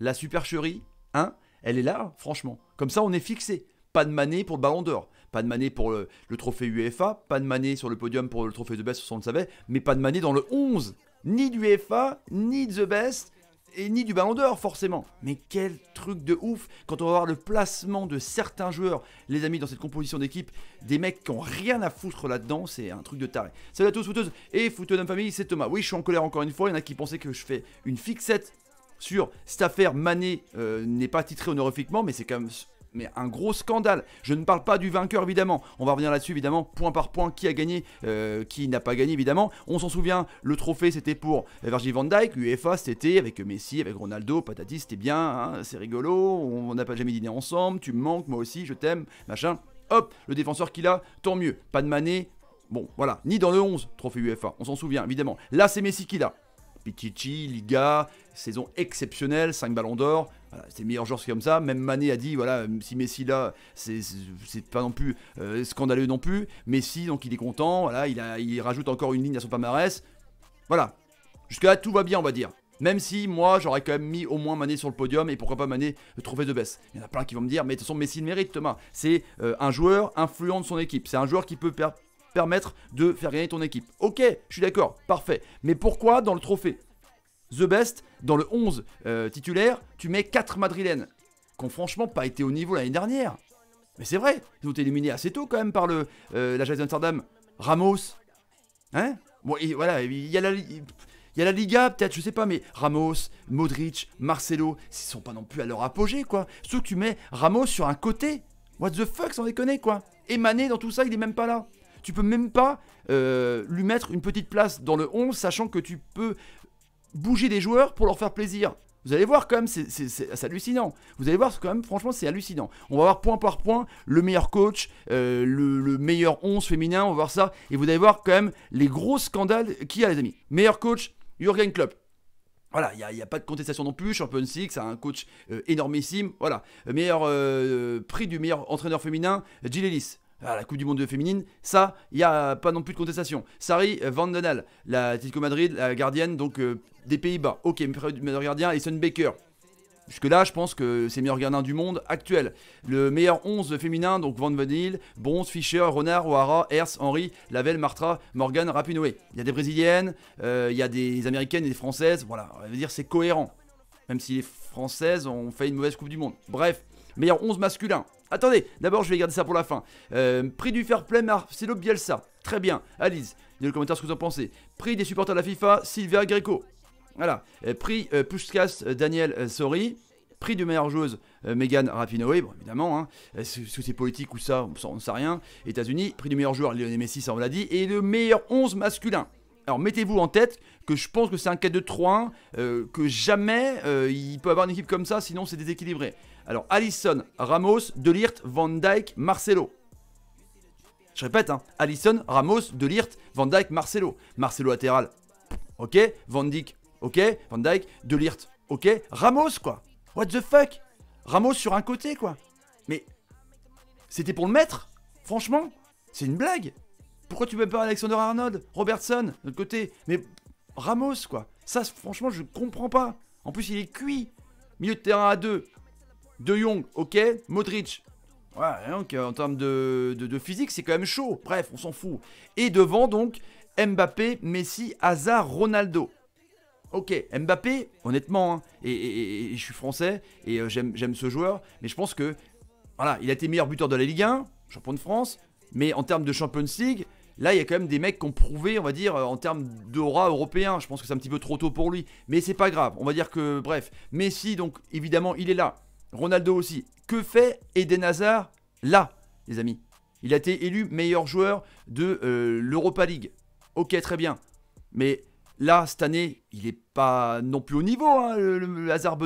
la supercherie, hein, elle est là, franchement. Comme ça, on est fixé. Pas de Mané pour le Ballon d'Or, pas de Mané pour le, trophée UEFA, pas de Mané sur le podium pour le trophée The Best, on le savait, mais pas de Mané dans le 11. Ni du UEFA, ni de The Best, et ni du Ballon d'Or forcément. Mais quel truc de ouf quand on va voir le placement de certains joueurs, les amis, dans cette composition d'équipe, des mecs qui ont rien à foutre là-dedans, c'est un truc de taré. Salut à tous footeuses et footeux famille, c'est Thomas. Oui, je suis en colère encore une fois, il y en a qui pensaient que je fais une fixette sur cette affaire Mané euh, n'est pas titré honorifiquement, mais c'est quand même mais un gros scandale. Je ne parle pas du vainqueur évidemment. On va revenir là-dessus évidemment, point par point, qui a gagné, euh, qui n'a pas gagné évidemment. On s'en souvient, le trophée c'était pour euh, Virgil Van Dyke, l'UFA c'était avec Messi, avec Ronaldo, Patati, c'était bien, hein, c'est rigolo, on n'a pas jamais dîné ensemble, tu me manques, moi aussi, je t'aime, machin. Hop, le défenseur qu'il a, tant mieux. Pas de Mané, bon voilà, ni dans le 11, trophée UFA on s'en souvient évidemment. Là c'est Messi qui l'a, Pichichi, Liga, saison exceptionnelle, 5 ballons d'or. c'est le meilleur joueur comme ça. Même Mané a dit voilà, si Messi là, c'est pas non plus euh, scandaleux non plus. Messi, donc il est content. Voilà, il, a, il rajoute encore une ligne à son palmarès. Voilà. Jusque-là, tout va bien, on va dire. Même si moi j'aurais quand même mis au moins Mané sur le podium et pourquoi pas Mané le euh, trophée de baisse. Il y en a plein qui vont me dire mais de toute façon Messi le mérite Thomas. C'est euh, un joueur influent de son équipe. C'est un joueur qui peut perdre, permettre de faire gagner ton équipe. Ok, je suis d'accord, parfait. Mais pourquoi dans le trophée The Best, dans le 11 euh, titulaire, tu mets 4 madrilènes qui n'ont franchement pas été au niveau l'année dernière. Mais c'est vrai, ils ont été éliminés assez tôt quand même par le euh, la Jazz Amsterdam. Ramos. Hein voilà, il y a la. Il y la Liga, peut-être, je sais pas, mais Ramos, Modric, Marcelo, ils sont pas non plus à leur apogée, quoi. Sauf que tu mets Ramos sur un côté. What the fuck, sans déconner, quoi. Emané dans tout ça, il est même pas là. Tu peux même pas euh, lui mettre une petite place dans le 11, sachant que tu peux bouger des joueurs pour leur faire plaisir. Vous allez voir quand même, c'est hallucinant. Vous allez voir quand même, franchement, c'est hallucinant. On va voir point par point le meilleur coach, euh, le, meilleur 11 féminin, on va voir ça. Et vous allez voir quand même les gros scandales qu'il y a, les amis. Meilleur coach, Jurgen Klopp. Voilà, il n'y a, pas de contestation non plus. Champion Six a un coach euh, énormissime. Voilà, meilleur prix du meilleur entraîneur féminin, Gilles Ellis. Ah, la Coupe du Monde de féminine, ça, il n'y a pas non plus de contestation. Sari euh, Van Denal, la Titico Madrid, la gardienne donc euh, des Pays-Bas. Ok, meilleur gardien, Sun Baker. Jusque-là, je pense que c'est le meilleur gardien du monde actuel. Le meilleur 11 féminin, donc Van Vanil, Bronze, Fischer, Renard, O'Hara, Hers, Henry, Lavelle, Martra, Morgan, Rapinoe. Il y a des Brésiliennes, euh, il y a des Américaines et des Françaises. Voilà, on va dire c'est cohérent. Même si les Françaises ont fait une mauvaise Coupe du Monde. Bref, meilleur 11 masculin. Attendez, d'abord je vais garder ça pour la fin. Euh, prix du fair play Marcelo Bielsa. Très bien. Alice, dis-le commentaire ce que vous en pensez. Prix des supporters de la FIFA, Sylvia Greco. Voilà. Euh, prix euh, euh Daniel Sori. Prix du meilleur joueuse Megan Rapinoe, bon, évidemment, hein. sous ses politiques ou ça, on ne sait rien. États-Unis, prix du meilleur joueur Lionel Messi, ça on l'a dit, et le meilleur 11 masculin. Alors mettez-vous en tête que je pense que c'est un 4-2-3-1, euh, que jamais euh, il peut avoir une équipe comme ça, sinon c'est déséquilibré. Alors Allison, Ramos, Delirt, Van Dyke, Marcelo. Je répète, hein, Allison, Ramos, Delirt, Van Dyke, Marcelo. Marcelo latéral, ok Van Dyke, ok Van Dyke, Delirt, ok Ramos quoi What the fuck Ramos sur un côté quoi Mais c'était pour le mettre Franchement, c'est une blague pourquoi tu peux pas Alexander Arnold, Robertson, de l'autre côté Mais Ramos, quoi. Ça, franchement, je comprends pas. En plus, il est cuit. Milieu de terrain à deux. De Jong, ok. Modric. Ouais, donc en termes de, physique, c'est quand même chaud. Bref, on s'en fout. Et devant, donc, Mbappé, Messi, Hazard, Ronaldo. Ok, Mbappé, honnêtement, hein, et, je suis français, et euh, j'aime ce joueur, mais je pense que, voilà, il a été meilleur buteur de la Ligue 1, champion de France, mais en termes de Champions League, Là, il y a quand même des mecs qui ont prouvé, on va dire, euh, en termes d'aura européen. Je pense que c'est un petit peu trop tôt pour lui. Mais c'est pas grave. On va dire que, bref. Messi, donc, évidemment, il est là. Ronaldo aussi. Que fait Eden Hazard là, les amis Il a été élu meilleur joueur de euh, l'Europa League. Ok, très bien. Mais là, cette année, il n'est pas non plus au niveau, hein, le, Hazard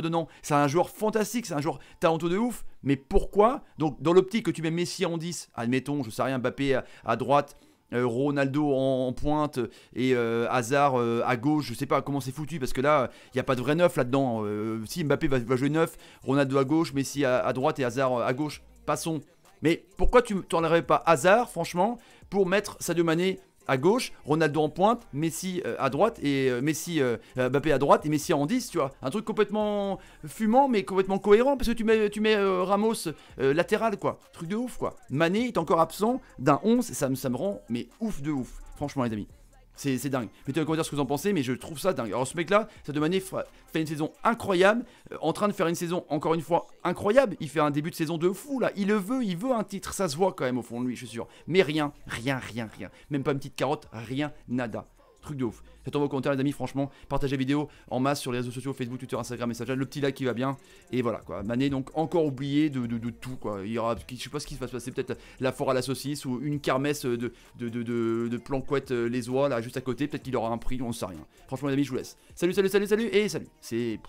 C'est un joueur fantastique, c'est un joueur talentueux de ouf. Mais pourquoi Donc, dans l'optique que tu mets Messi en 10, admettons, je sais rien, Mbappé à droite, euh, Ronaldo en, pointe et euh, Hazard euh, à gauche, je sais pas comment c'est foutu parce que là, il n'y a pas de vrai neuf là-dedans. si Mbappé va, jouer neuf, Ronaldo à gauche, Messi à, à droite et Hazard à gauche, passons. Mais pourquoi tu t'enlèverais pas Hazard, franchement, pour mettre Sadio Mané à gauche, Ronaldo en pointe, Messi euh, à droite et euh, Messi euh, Mbappé à droite et Messi en 10, tu vois. Un truc complètement fumant mais complètement cohérent parce que tu mets, tu mets Ramos latéral quoi. Truc de ouf quoi. Mané est encore absent d'un 11, ça me ça me rend mais ouf de ouf. Franchement les amis. C'est dingue. mettez en commentaire ce que vous en pensez, mais je trouve ça dingue. Alors ce mec-là, ça manière fait une saison incroyable, euh, en train de faire une saison encore une fois incroyable. Il fait un début de saison de fou là. Il le veut, il veut un titre, ça se voit quand même au fond de lui, je suis sûr. Mais rien, rien, rien, rien. Même pas une petite carotte, rien, nada. Truc de ouf. Faites-en vos commentaires, les amis, franchement. Partagez la vidéo en masse sur les réseaux sociaux Facebook, Twitter, Instagram, Messenger. Le petit like qui va bien. Et voilà, quoi. Mané, donc, encore oublié de, tout, quoi. Il y aura, je sais pas ce qui va se passer, peut-être la foire à la saucisse ou une carmesse de, de, planquette euh, les oies, là, juste à côté. Peut-être qu'il aura un prix, on ne sait rien. Franchement, les amis, je vous laisse. Salut, salut, salut, salut, et salut. C'est.